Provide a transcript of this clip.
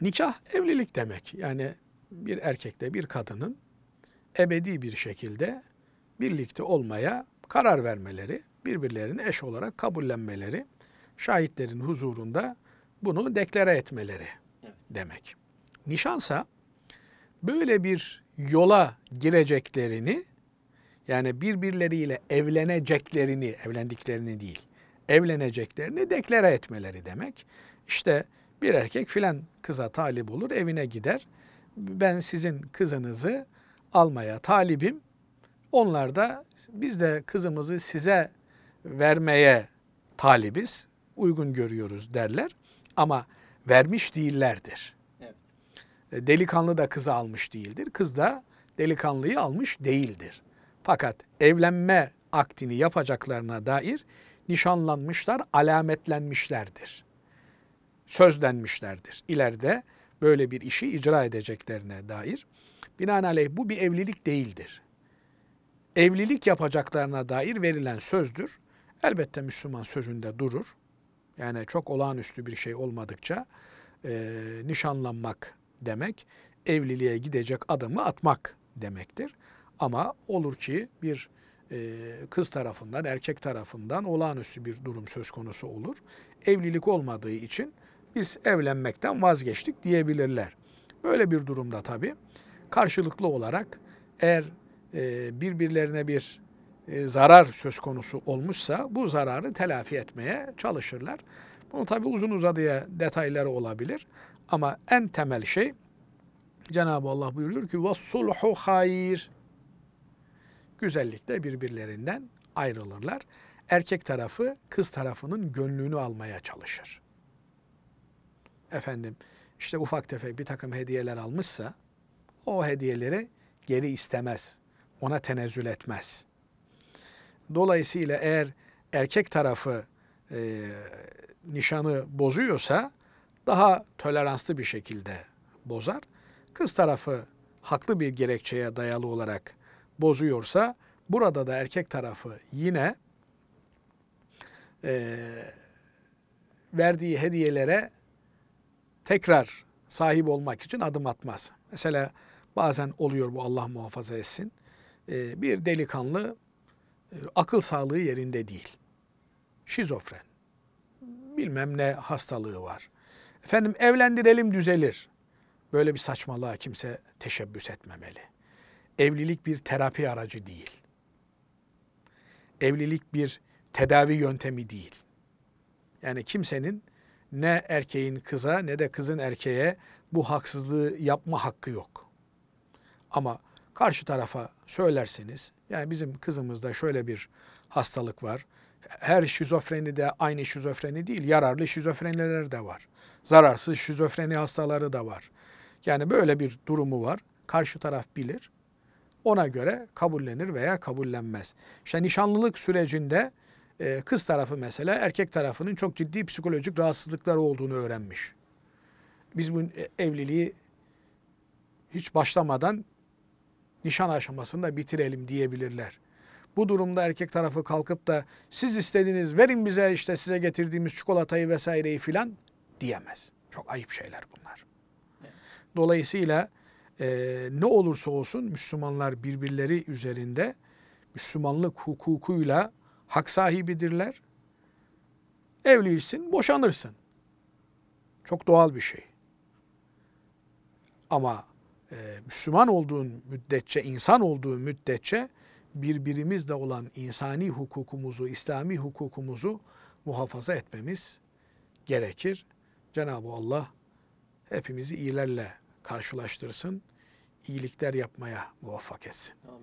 Nikah evlilik demek. Yani bir erkekle bir kadının ebedi bir şekilde birlikte olmaya karar vermeleri, birbirlerini eş olarak kabullenmeleri, şahitlerin huzurunda bunu deklare etmeleri demek. Nişansa böyle bir yola gireceklerini yani birbirleriyle evleneceklerini, evlendiklerini değil, evleneceklerini deklare etmeleri demek. İşte bir erkek filan kıza talip olur, evine gider. Ben sizin kızınızı almaya talibim. Onlar da biz de kızımızı size vermeye talibiz, uygun görüyoruz derler. Ama vermiş değillerdir. Evet. E, delikanlı da kızı almış değildir. Kız da delikanlıyı almış değildir. Fakat evlenme akdini yapacaklarına dair nişanlanmışlar, alametlenmişlerdir sözlenmişlerdir. İleride böyle bir işi icra edeceklerine dair. Binaenaleyh bu bir evlilik değildir. Evlilik yapacaklarına dair verilen sözdür. Elbette Müslüman sözünde durur. Yani çok olağanüstü bir şey olmadıkça e, nişanlanmak demek, evliliğe gidecek adımı atmak demektir. Ama olur ki bir e, kız tarafından, erkek tarafından olağanüstü bir durum söz konusu olur. Evlilik olmadığı için biz evlenmekten vazgeçtik diyebilirler. Böyle bir durumda tabii karşılıklı olarak eğer e, birbirlerine bir e, zarar söz konusu olmuşsa bu zararı telafi etmeye çalışırlar. Bunu tabii uzun uzadıya detayları olabilir ama en temel şey Cenab-ı Allah buyuruyor ki "Vassulhu hayır." Güzellikle birbirlerinden ayrılırlar. Erkek tarafı kız tarafının gönlünü almaya çalışır efendim işte ufak tefek bir takım hediyeler almışsa o hediyeleri geri istemez. Ona tenezzül etmez. Dolayısıyla eğer erkek tarafı e, nişanı bozuyorsa daha toleranslı bir şekilde bozar. Kız tarafı haklı bir gerekçeye dayalı olarak bozuyorsa burada da erkek tarafı yine e, verdiği hediyelere tekrar sahip olmak için adım atmaz. Mesela bazen oluyor bu Allah muhafaza etsin. Ee, bir delikanlı e, akıl sağlığı yerinde değil. Şizofren. Bilmem ne hastalığı var. Efendim evlendirelim düzelir. Böyle bir saçmalığa kimse teşebbüs etmemeli. Evlilik bir terapi aracı değil. Evlilik bir tedavi yöntemi değil. Yani kimsenin ne erkeğin kıza ne de kızın erkeğe bu haksızlığı yapma hakkı yok. Ama karşı tarafa söylerseniz yani bizim kızımızda şöyle bir hastalık var. Her şizofreni de aynı şizofreni değil. Yararlı şizofreniler de var. Zararsız şizofreni hastaları da var. Yani böyle bir durumu var. Karşı taraf bilir. Ona göre kabullenir veya kabullenmez. İşte nişanlılık sürecinde e, kız tarafı mesela erkek tarafının çok ciddi psikolojik rahatsızlıklar olduğunu öğrenmiş. Biz bu evliliği hiç başlamadan nişan aşamasında bitirelim diyebilirler. Bu durumda erkek tarafı kalkıp da siz istediğiniz verin bize işte size getirdiğimiz çikolatayı vesaireyi filan diyemez. Çok ayıp şeyler bunlar. Dolayısıyla e, ne olursa olsun Müslümanlar birbirleri üzerinde Müslümanlık hukukuyla hak sahibidirler. Evliysin, boşanırsın. Çok doğal bir şey. Ama e, Müslüman olduğun müddetçe, insan olduğun müddetçe birbirimizle olan insani hukukumuzu, İslami hukukumuzu muhafaza etmemiz gerekir. Cenab-ı Allah hepimizi iyilerle karşılaştırsın, iyilikler yapmaya muvaffak etsin. Amin.